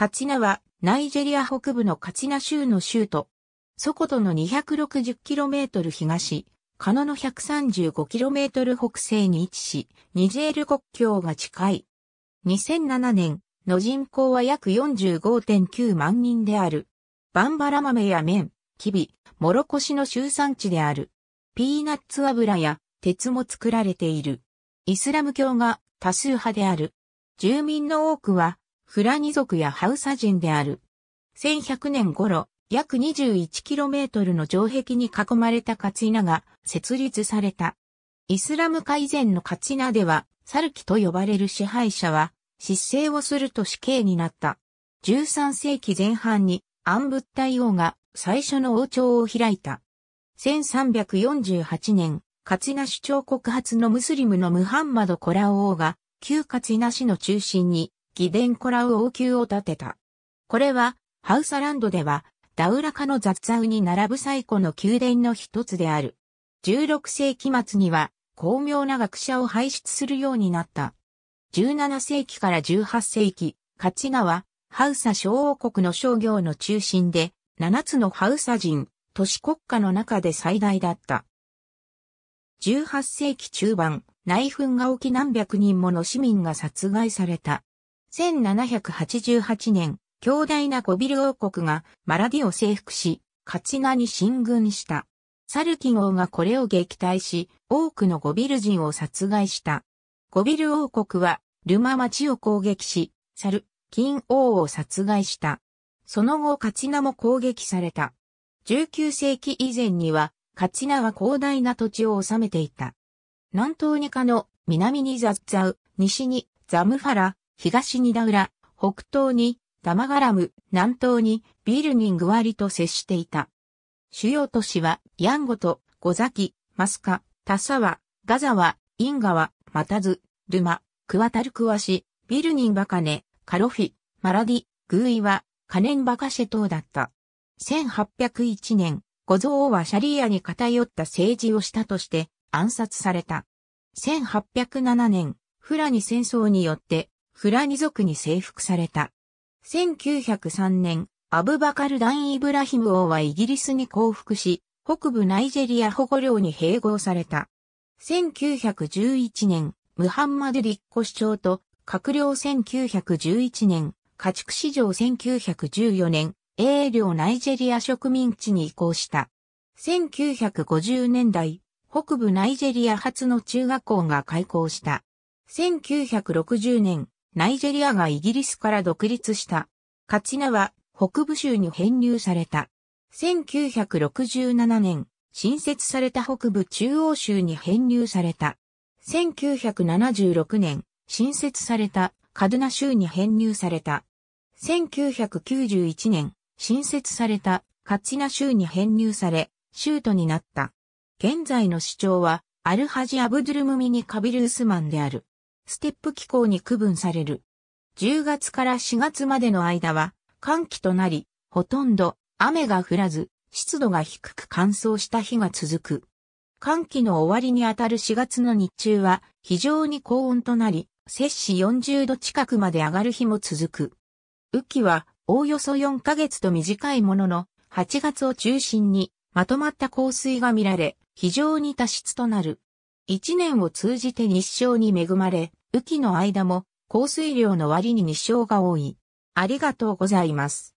カチナは、ナイジェリア北部のカチナ州の州都。ソコトの 260km 東、カノの 135km 北西に位置し、ニジェール国境が近い。2007年の人口は約45.9万人である。バンバラ豆や麺、キビ、モロコシの集産地である。ピーナッツ油や鉄も作られている。イスラム教が多数派である。住民の多くはフラニ族やハウサ人である。1100年頃、約 21km の城壁に囲まれたカツイナが設立された。イスラム化以前のカツイナでは、サルキと呼ばれる支配者は、失勢をすると死刑になった。13世紀前半にアンブッタイ王が最初の王朝を開いた。1348年、カツイナ主張告発のムスリムのムハンマド・コラ王が、旧カツイナ市の中心にギデンコラウ王宮を建てた。これは、ハウサランドでは、ダウラカの雑草に並ぶ最古の宮殿の一つである。16世紀末には、巧妙な学者を輩出するようになった。17世紀から18世紀、カチは、ハウサ小王国の商業の中心で、7つのハウサ人、都市国家の中で最大だった。18世紀中盤、内紛が起き何百人もの市民が殺害された。1788年、強大なゴビル王国がマラディを征服し、カチナに進軍した。サルキ号がこれを撃退し、多くのゴビル人を殺害した。ゴビル王国は、ルマ町を攻撃し、サル、キン王を殺害した。その後カチナも攻撃された。19世紀以前には、カチナは広大な土地を治めていた。南東にカの、南にザッザウ、西にザムファラ、東にダウラ、北東にダマガラム、南東にビルニング割と接していた。主要都市はヤンゴとゴザキ、マスカ、タサワ、ガザワ、インガワ、マタズ、ルマ、クワタルクワシ、ビルニンバカネ、カロフィ、マラディ、グーイワ、カネンバカシェ島だった。1801年、ゴゾーはシャリーアに偏った政治をしたとして暗殺された。1807年、フラニ戦争によってフラニ族に征服された。1903年、アブバカル・ダン・イブラヒム王はイギリスに降伏し、北部ナイジェリア保護領に併合された。1911年、ムハンマド・デッコ市長と、閣僚1911年、家畜市場1914年、英領ナイジェリア植民地に移行した。1950年代、北部ナイジェリア初の中学校が開校した。1960年、ナイジェリアがイギリスから独立した。カチナは北部州に編入された。1967年、新設された北部中央州に編入された。1976年、新設されたカドナ州に編入された。1991年、新設されたカチナ州に編入され、州都になった。現在の市長は、アルハジ・アブドゥルムミニ・カビルースマンである。ステップ気候に区分される。10月から4月までの間は寒気となり、ほとんど雨が降らず、湿度が低く乾燥した日が続く。寒気の終わりにあたる4月の日中は非常に高温となり、摂氏40度近くまで上がる日も続く。雨季はおおよそ4ヶ月と短いものの、8月を中心にまとまった降水が見られ、非常に多湿となる。1年を通じて日照に恵まれ、雨季の間も降水量の割に日照が多い。ありがとうございます。